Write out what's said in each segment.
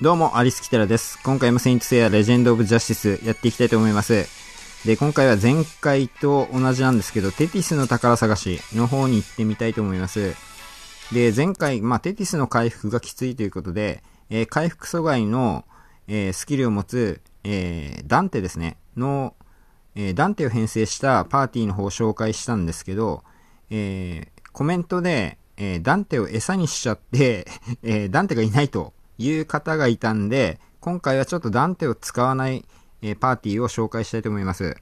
どうも、アリス・キテラです。今回もセイント・セイヤ・レジェンド・オブ・ジャスティスやっていきたいと思います。で、今回は前回と同じなんですけど、テティスの宝探しの方に行ってみたいと思います。で、前回、まあ、テティスの回復がきついということで、えー、回復阻害の、えー、スキルを持つ、えー、ダンテですね、の、えダンテを編成したパーティーの方を紹介したんですけど、えコメントで、えダンテを餌にしちゃって、えダンテがいないという方がいたんで、今回はちょっとダンテを使わない、パーティーを紹介したいと思います。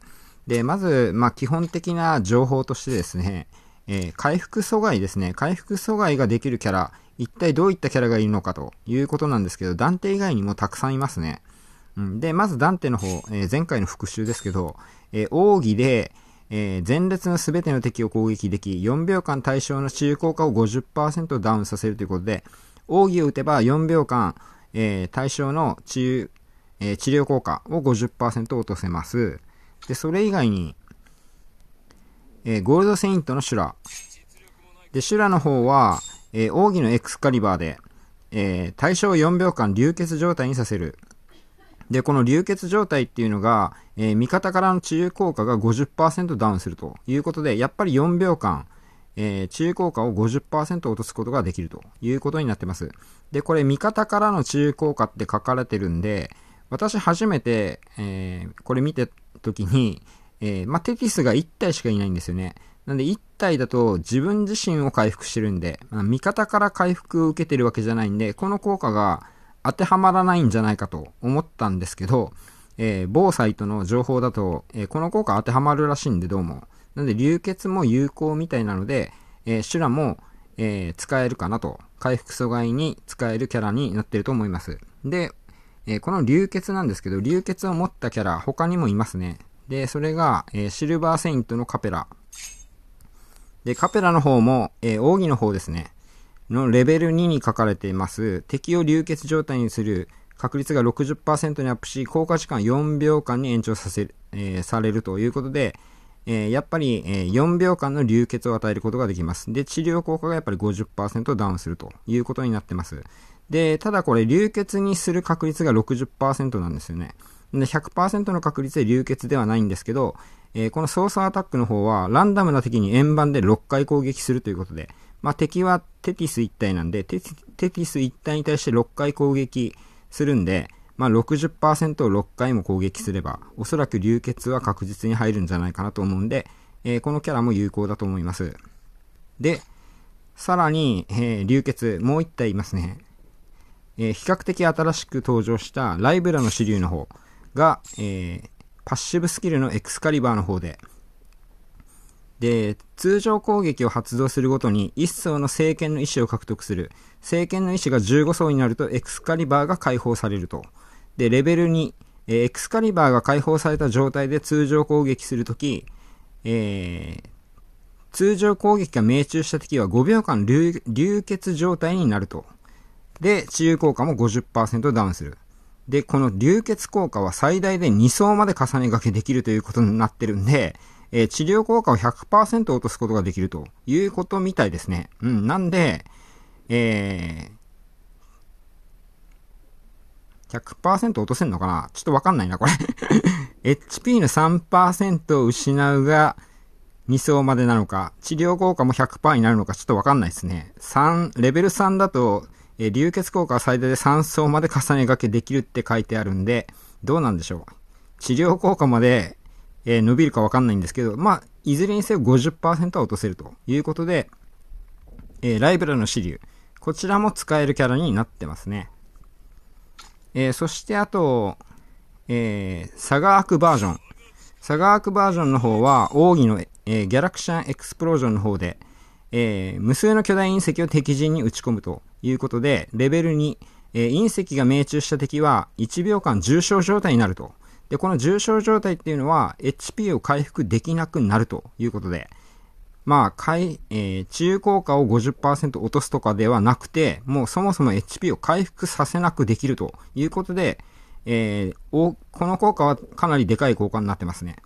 で、まず、まあ、基本的な情報としてですね、えー、回復阻害ですね。回復阻害ができるキャラ、一体どういったキャラがいるのかということなんですけど、ダンテ以外にもたくさんいますね。うん、で、まずダンテの方、えー、前回の復習ですけど、えー、奥義で、え前列の全ての敵を攻撃でき、4秒間対象の治癒効果を50%ダウンさせるということで、奥義を打てば4秒間、えー、対象の治,、えー、治療効果を50%落とせます。で、それ以外に、えー、ゴールドセイントの修羅。で、修羅の方は、えー、奥義のエクスカリバーで、えー、対象を4秒間流血状態にさせる。で、この流血状態っていうのが、えー、味方からの治癒効果が50%ダウンするということで、やっぱり4秒間、えー、注意効果を50%落とすことができるということになってます。で、これ、味方からの注意効果って書かれてるんで、私初めて、えー、これ見て時に、えー、まあ、テキスが1体しかいないんですよね。なんで1体だと自分自身を回復してるんで、まあ、味方から回復を受けてるわけじゃないんで、この効果が当てはまらないんじゃないかと思ったんですけど、えー、某サイトの情報だと、えー、この効果当てはまるらしいんでどうも。なんで、流血も有効みたいなので、えー、修羅も、えー、使えるかなと。回復阻害に使えるキャラになってると思います。で、えー、この流血なんですけど、流血を持ったキャラ、他にもいますね。で、それが、えー、シルバーセイントのカペラ。で、カペラの方も、えー、奥義の方ですね。のレベル2に書かれています。敵を流血状態にする確率が60%にアップし、効果時間4秒間に延長させ、えー、されるということで、えー、やっぱり、えー、4秒間の流血を与えることができます。で、治療効果がやっぱり50%ダウンするということになってます。で、ただこれ流血にする確率が60%なんですよね。で、100%の確率で流血ではないんですけど、えー、この操作アタックの方はランダムな敵に円盤で6回攻撃するということで、まあ、敵はテティス1体なんでテ、テティス1体に対して6回攻撃するんで、まあ、60%を6回も攻撃すれば、おそらく流血は確実に入るんじゃないかなと思うんで、えー、このキャラも有効だと思います。で、さらに、えー、流血、もう1体いますね。えー、比較的新しく登場したライブラの支流の方が、えパッシブスキルのエクスカリバーの方で、で、通常攻撃を発動するごとに1層の聖剣の意志を獲得する。聖剣の意志が15層になるとエクスカリバーが解放されると。で、レベル2、えエクスカリバーが解放された状態で通常攻撃するとき、えー、通常攻撃が命中したときは5秒間流血状態になると。で、治癒効果も50%ダウンする。で、この流血効果は最大で2層まで重ね掛けできるということになってるんで、えー、治療効果を100%落とすことができるということみたいですね。うん、なんで、えー、100%落とせんのかなちょっとわかんないな、これ HP の3%を失うが、2層までなのか、治療効果も100%になるのか、ちょっとわかんないですね。3、レベル3だと、え流血効果は最大で3層まで重ね掛けできるって書いてあるんで、どうなんでしょう。治療効果まで、えー、伸びるかわかんないんですけど、まあ、いずれにせよ50%は落とせるということで、えー、ライブラの支流。こちらも使えるキャラになってますね。えー、そしてあと、えー、サガークバージョン。サガークバージョンの方は、奥義の、えー、ギャラクシャンエクスプロージョンの方で、えー、無数の巨大隕石を敵陣に打ち込むということで、レベル2、えー、隕石が命中した敵は1秒間重傷状態になると。で、この重傷状態っていうのは HP を回復できなくなるということで、まあ、回、えー、治癒効果を50%落とすとかではなくて、もうそもそも HP を回復させなくできるということで、えー、この効果はかなりでかい効果になってますね。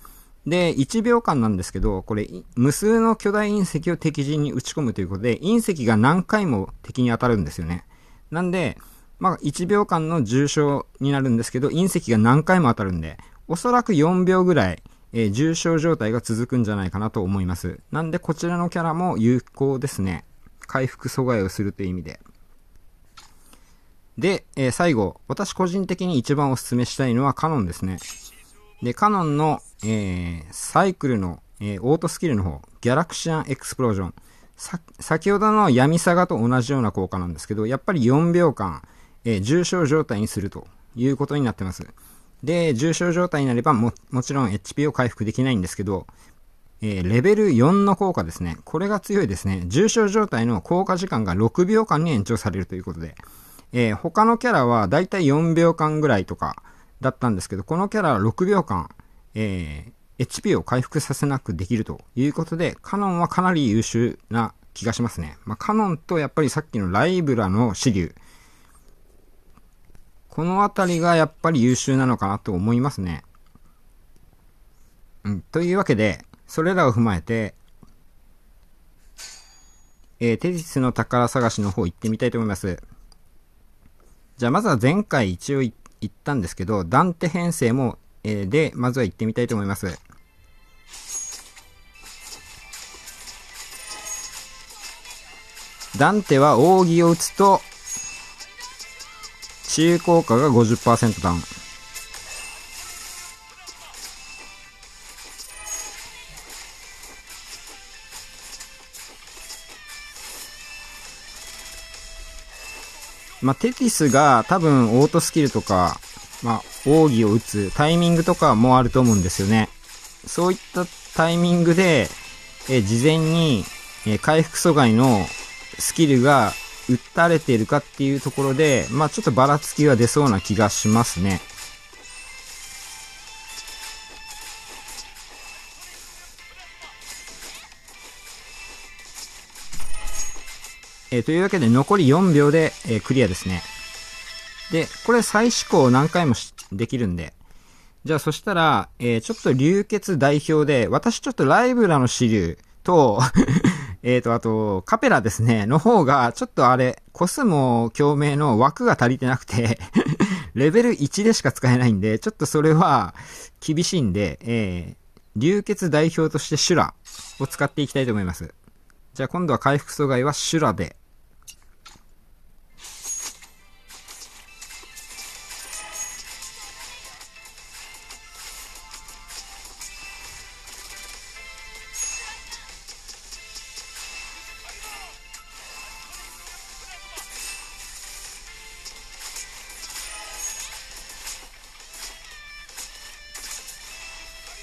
で、1秒間なんですけど、これ、無数の巨大隕石を敵陣に打ち込むということで、隕石が何回も敵に当たるんですよね。なんで、まあ、1秒間の重傷になるんですけど、隕石が何回も当たるんで、おそらく4秒ぐらいえー、重症状態が続くんじゃないかなと思います。なんでこちらのキャラも有効ですね。回復阻害をするという意味で。で、えー、最後、私個人的に一番おすすめしたいのはカノンですね。で、カノンの、えー、サイクルの、えー、オートスキルの方、ギャラクシアンエクスプロージョン。さ、先ほどの闇サガと同じような効果なんですけど、やっぱり4秒間、え重症状態にするということになってます。で、重症状態になればも、もちろん HP を回復できないんですけど、えー、レベル4の効果ですね。これが強いですね。重症状態の効果時間が6秒間に延長されるということで、えー、他のキャラはだいたい4秒間ぐらいとかだったんですけど、このキャラは6秒間、えー、HP を回復させなくできるということで、カノンはかなり優秀な気がしますね。まあ、カノンとやっぱりさっきのライブラの支流。このあたりがやっぱり優秀なのかなと思いますね。うん。というわけで、それらを踏まえて、えー、テニスの宝探しの方行ってみたいと思います。じゃあまずは前回一応行ったんですけど、ダンテ編成も、えー、で、まずは行ってみたいと思います。ダンテは扇を打つと、私効果が50%ダウン。まあ、テティスが多分オートスキルとか、まあ、奥義を打つタイミングとかもあると思うんですよね。そういったタイミングで、え事前に、え回復阻害のスキルが打たれているかっていうところで、まあちょっとばらつきは出そうな気がしますね。えー、というわけで残り4秒で、えー、クリアですね。で、これ再試行何回もできるんで。じゃあそしたら、えー、ちょっと流血代表で、私ちょっとライブラの支流とえっ、ー、と、あと、カペラですね、の方が、ちょっとあれ、コスモ共鳴の枠が足りてなくて レベル1でしか使えないんで、ちょっとそれは厳しいんで、えー、流血代表としてシュラを使っていきたいと思います。じゃあ今度は回復阻害はシュラで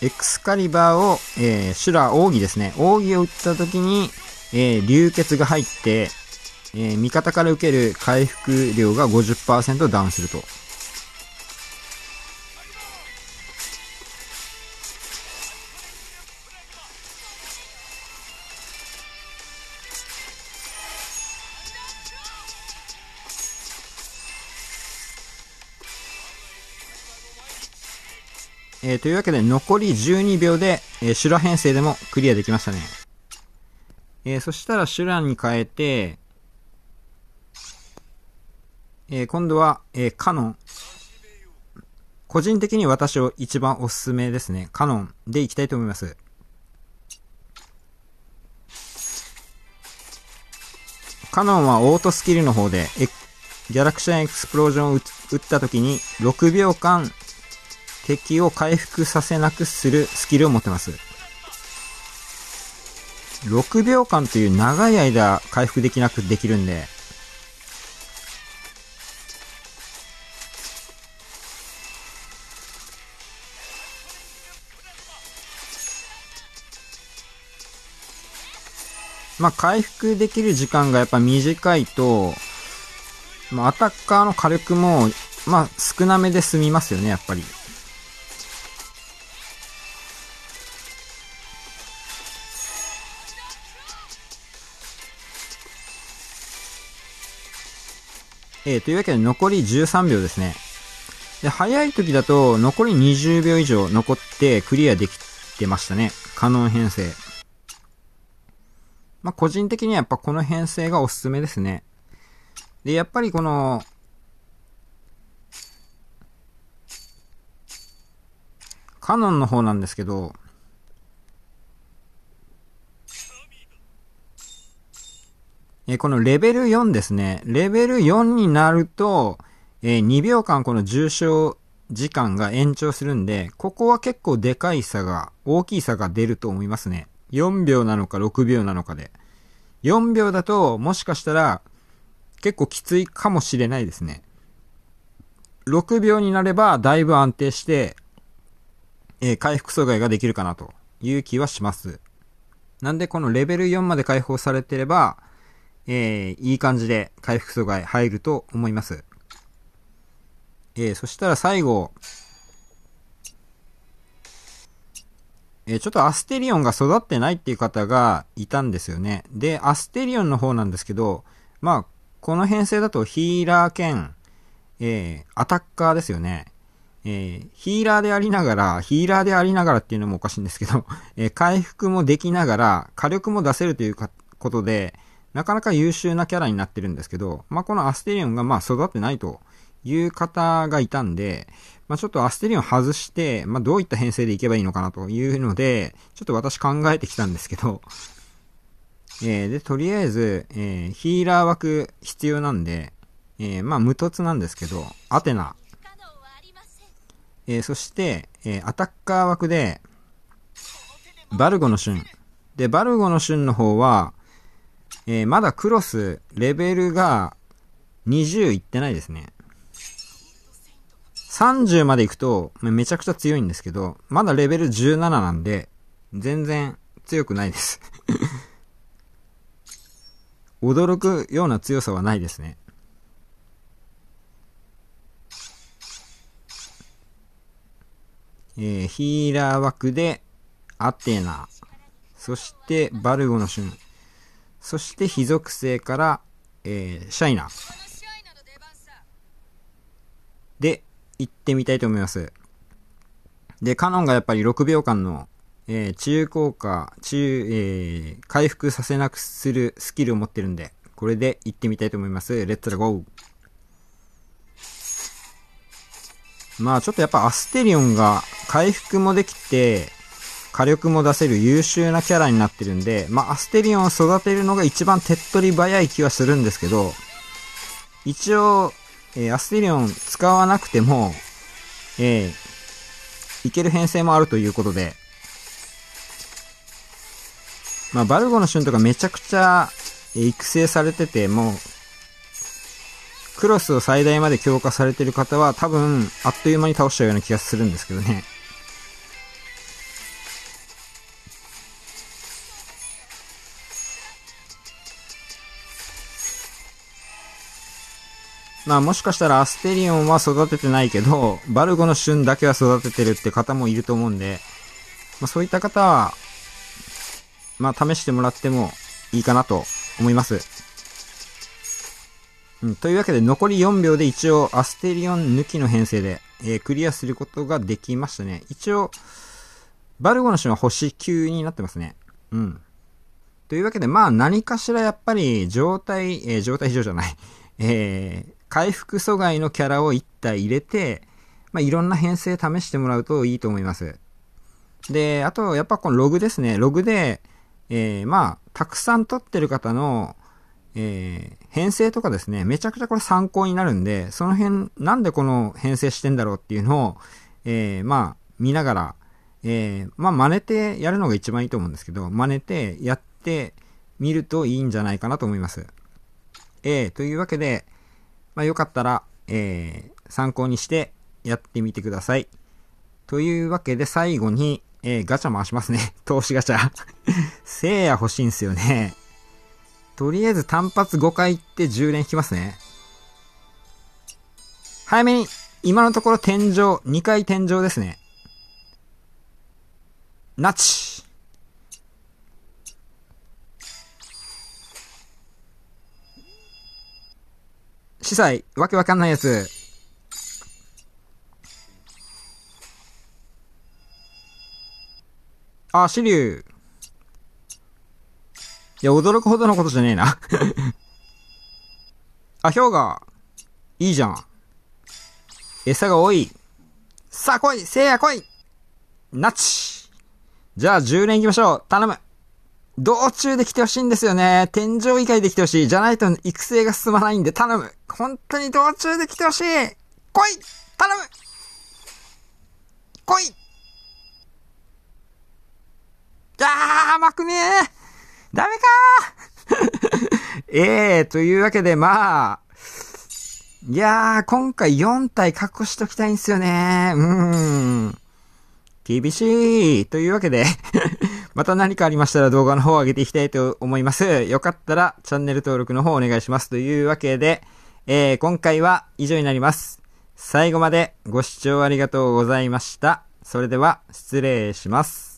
エクスカリバーを、えー、修羅奥義ですね。奥義を打った時に、えー、流血が入って、えー、味方から受ける回復量が50%ダウンすると。えー、というわけで残り12秒で、えー、修羅編成でもクリアできましたね。えー、そしたら修羅に変えて、えー、今度は、えー、カノン。個人的に私を一番おすすめですね。カノンでいきたいと思います。カノンはオートスキルの方で、ギャラクシアンエクスプロージョンを打った時に6秒間敵を回復させなくするスキルを持ってます。6秒間という長い間回復できなくできるんで、まあ、回復できる時間がやっぱ短いと、まあ、アタッカーの火力も、まあ、少なめで済みますよね、やっぱり。えー、というわけで残り13秒ですね。で、早い時だと残り20秒以上残ってクリアできてましたね。カノン編成。まあ、個人的にはやっぱこの編成がおすすめですね。で、やっぱりこの、カノンの方なんですけど、えこのレベル4ですね。レベル4になると、え2秒間この重症時間が延長するんで、ここは結構でかい差が、大きい差が出ると思いますね。4秒なのか6秒なのかで。4秒だと、もしかしたら、結構きついかもしれないですね。6秒になれば、だいぶ安定して、えー、回復阻害ができるかなという気はします。なんで、このレベル4まで解放されてれば、えー、いい感じで回復阻害入ると思います。えー、そしたら最後、えー、ちょっとアステリオンが育ってないっていう方がいたんですよね。で、アステリオンの方なんですけど、まあ、この編成だとヒーラー兼、えー、アタッカーですよね。えー、ヒーラーでありながら、ヒーラーでありながらっていうのもおかしいんですけど、えー、回復もできながら、火力も出せるということで、なかなか優秀なキャラになってるんですけど、まあ、このアステリオンがまあ育ってないという方がいたんで、まあ、ちょっとアステリオン外して、まあ、どういった編成でいけばいいのかなというので、ちょっと私考えてきたんですけど、えー、で、とりあえず、えー、ヒーラー枠必要なんで、えー、まあ、無凸なんですけど、アテナ。えー、そして、えー、アタッカー枠で、バルゴの旬。で、バルゴの旬の方は、えー、まだクロス、レベルが20いってないですね。30まで行くと、めちゃくちゃ強いんですけど、まだレベル17なんで、全然強くないです 驚くような強さはないですね。えー、ヒーラー枠で、アテナ。そして、バルゴの瞬。そして非属性から、えー、シャイナで行ってみたいと思います。で、カノンがやっぱり6秒間の、えー、中効果、中、えー、回復させなくするスキルを持ってるんで、これで行ってみたいと思います。レッツラゴーまあちょっとやっぱアステリオンが回復もできて、火力も出せる優秀なキャラになってるんで、まあ、アステリオンを育てるのが一番手っ取り早い気はするんですけど、一応、えー、アステリオン使わなくても、えー、いける編成もあるということで、まあ、バルゴの旬とかめちゃくちゃ、えー、育成されてて、もう、クロスを最大まで強化されてる方は多分、あっという間に倒しちゃうような気がするんですけどね。まあもしかしたらアステリオンは育ててないけど、バルゴの旬だけは育ててるって方もいると思うんで、まあそういった方は、まあ試してもらってもいいかなと思います。うん、というわけで残り4秒で一応アステリオン抜きの編成で、えー、クリアすることができましたね。一応、バルゴの種は星9になってますね。うん。というわけで、まあ何かしらやっぱり状態、えー、状態異常じゃない。えー、回復阻害のキャラを1体入れて、まあ、いろんな編成試してもらうといいと思います。で、あと、やっぱこのログですね。ログで、えー、まあ、たくさん撮ってる方の、えー、編成とかですね、めちゃくちゃこれ参考になるんで、その辺、なんでこの編成してんだろうっていうのを、えー、まあ、見ながら、えー、まあ、真似てやるのが一番いいと思うんですけど、真似てやってみるといいんじゃないかなと思います。えー、というわけで、まあ、よかったら、えー、参考にしてやってみてください。というわけで最後に、えー、ガチャ回しますね。投資ガチャ。せいや欲しいんすよね。とりあえず単発5回行って10連引きますね。早めに、今のところ天井、2回天井ですね。ナチ司祭、わけわかんないやつ。あ、死竜。いや、驚くほどのことじゃねえな あ、氷河。いいじゃん。餌が多い。さあ来いせいや来いナッチじゃあ10連行きましょう頼む道中で来てほしいんですよね。天井以外で来てほしい。じゃないと育成が進まないんで頼む。本当に道中で来てほしい。来い頼む来いあー、甘くねえダメかーえ えー、というわけで、まあ、いやー、今回4体確保しときたいんですよね。うーん。厳しい。というわけでまた何かありましたら動画の方を上げていきたいと思います。よかったらチャンネル登録の方お願いします。というわけで、えー、今回は以上になります。最後までご視聴ありがとうございました。それでは失礼します。